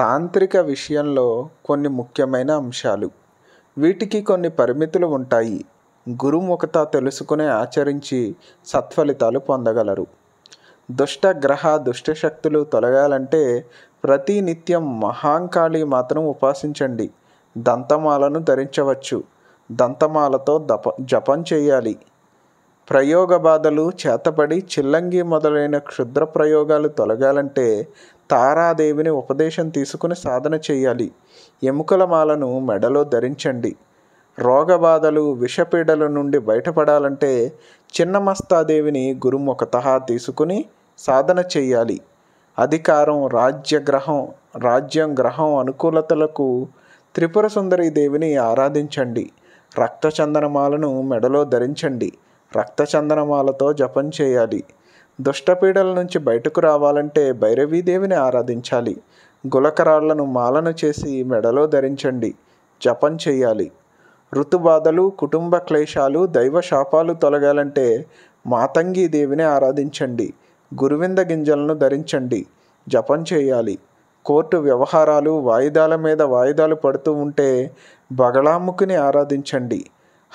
తాంత్రిక విషయంలో కొన్ని ముఖ్యమైన అంశాలు వీటికి కొన్ని పరిమితులు ఉంటాయి గురుముఖత తెలుసుకునే ఆచరించి సత్ఫలితాలు పొందగలరు దుష్ట గ్రహ దుష్ట శక్తులు తొలగాలంటే ప్రతి నిత్యం మహాంకాళి మాత్రం ఉపాసించండి దంతమాలను ధరించవచ్చు దంతమాలతో దప జపం చేయాలి ప్రయోగ బాధలు చేతపడి చిల్లంగి మొదలైన క్షుద్ర ప్రయోగాలు తొలగాలంటే తారాదేవిని ఉపదేశం తీసుకుని సాధన చేయాలి ఎముకల మాలను మెడలో ధరించండి రోగబాధలు విషపీడల నుండి బయటపడాలంటే చిన్నమస్తాదేవిని గురుముఖతహా తీసుకుని సాధన చేయాలి అధికారం రాజ్యగ్రహం రాజ్యం గ్రహం అనుకూలతలకు త్రిపుర దేవిని ఆరాధించండి రక్తచందనమాలను మెడలో ధరించండి రక్త చందనమాలతో జపం చేయాలి దుష్టపీడల నుంచి బయటకు రావాలంటే భైరవీదేవిని ఆరాధించాలి గులకరాళ్లను మాలను చేసి మెడలో ధరించండి జపం చేయాలి ఋతుబాధలు కుటుంబ క్లేశాలు దైవ శాపాలు తొలగాలంటే మాతంగి దేవిని ఆరాధించండి గురువింద గింజలను ధరించండి జపం చేయాలి కోర్టు వ్యవహారాలు వాయిదాల మీద వాయిదాలు పడుతూ ఉంటే బగళాముఖిని ఆరాధించండి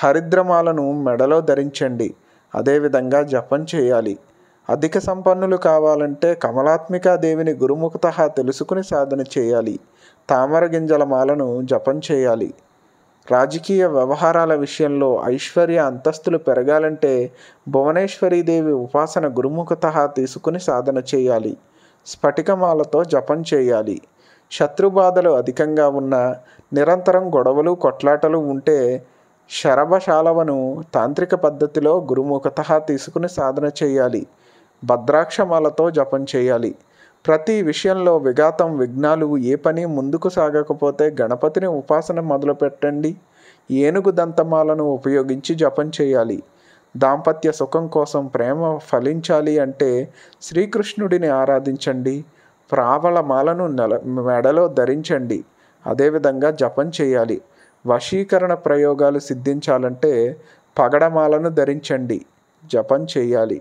హరిద్రమాలను మెడలో ధరించండి అదేవిధంగా జపం చేయాలి అధిక సంపన్నులు కావాలంటే కమలాత్మికా దేవిని గురుముఖత తెలుసుకుని సాధన చేయాలి తామర గింజల మాలను జపం చేయాలి రాజకీయ వ్యవహారాల విషయంలో ఐశ్వర్య అంతస్తులు పెరగాలంటే భువనేశ్వరీదేవి ఉపాసన గురుముఖత తీసుకుని సాధన చేయాలి స్ఫటికమాలతో జపం చేయాలి శత్రుబాధలు అధికంగా ఉన్న నిరంతరం గొడవలు కొట్లాటలు ఉంటే శరభశాలవను తాంత్రిక పద్ధతిలో గురుముఖత తీసుకుని సాధన చేయాలి భద్రాక్షమాలతో జపం చేయాలి ప్రతి విషయంలో విఘాతం విఘ్నాలు ఏ పని ముందుకు సాగకపోతే గణపతిని ఉపాసన మొదలుపెట్టండి ఏనుగు దంతమాలను ఉపయోగించి జపం చేయాలి దాంపత్య సుఖం కోసం ప్రేమ ఫలించాలి అంటే శ్రీకృష్ణుడిని ఆరాధించండి ప్రావళమాలను నెల మెడలో ధరించండి అదేవిధంగా జపం చేయాలి వశీకరణ ప్రయోగాలు సిద్ధించాలంటే పగడమాలను ధరించండి జపం చేయాలి